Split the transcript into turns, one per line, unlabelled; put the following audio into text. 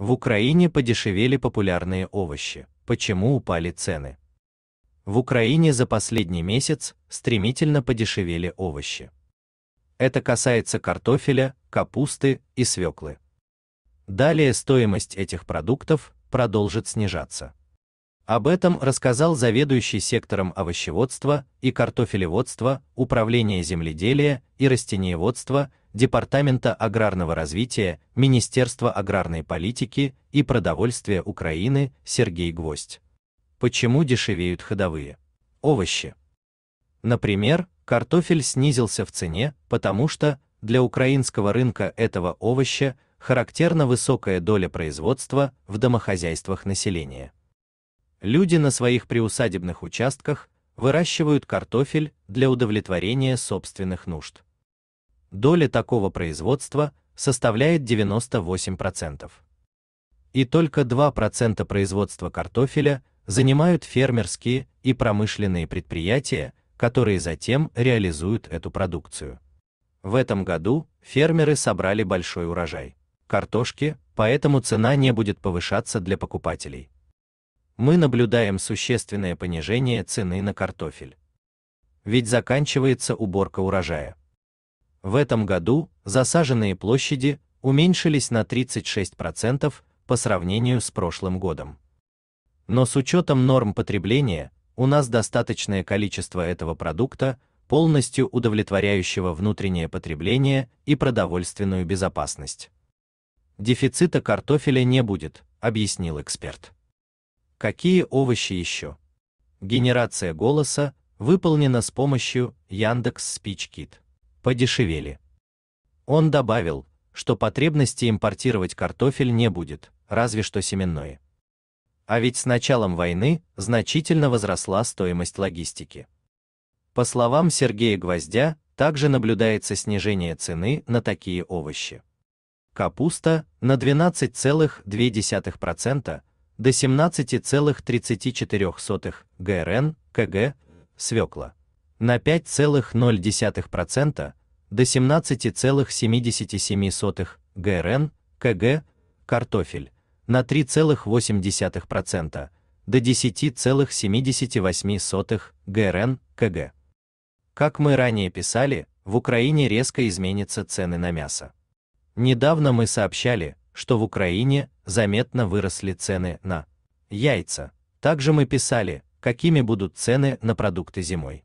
В Украине подешевели популярные овощи. Почему упали цены? В Украине за последний месяц стремительно подешевели овощи. Это касается картофеля, капусты и свеклы. Далее стоимость этих продуктов продолжит снижаться. Об этом рассказал заведующий сектором овощеводства и картофелеводства Управления земледелия и растениеводства Департамента аграрного развития Министерства аграрной политики и продовольствия Украины Сергей Гвоздь. Почему дешевеют ходовые овощи? Например, картофель снизился в цене, потому что для украинского рынка этого овоща характерна высокая доля производства в домохозяйствах населения люди на своих приусадебных участках выращивают картофель для удовлетворения собственных нужд. Доля такого производства составляет 98%. И только 2% производства картофеля занимают фермерские и промышленные предприятия, которые затем реализуют эту продукцию. В этом году фермеры собрали большой урожай картошки, поэтому цена не будет повышаться для покупателей мы наблюдаем существенное понижение цены на картофель. Ведь заканчивается уборка урожая. В этом году засаженные площади уменьшились на 36% по сравнению с прошлым годом. Но с учетом норм потребления у нас достаточное количество этого продукта, полностью удовлетворяющего внутреннее потребление и продовольственную безопасность. Дефицита картофеля не будет, объяснил эксперт. Какие овощи еще? Генерация голоса выполнена с помощью Яндекс Спичкит. Подешевели. Он добавил, что потребности импортировать картофель не будет, разве что семенной. А ведь с началом войны значительно возросла стоимость логистики. По словам Сергея Гвоздя, также наблюдается снижение цены на такие овощи. Капуста на 12,2%, до 17,34 ГРН КГ, свекла на 5,0% до 17,77 ГРН КГ, картофель на 3,8% до 10,78 ГРН КГ. Как мы ранее писали, в Украине резко изменятся цены на мясо. Недавно мы сообщали, что в Украине заметно выросли цены на яйца. Также мы писали, какими будут цены на продукты зимой.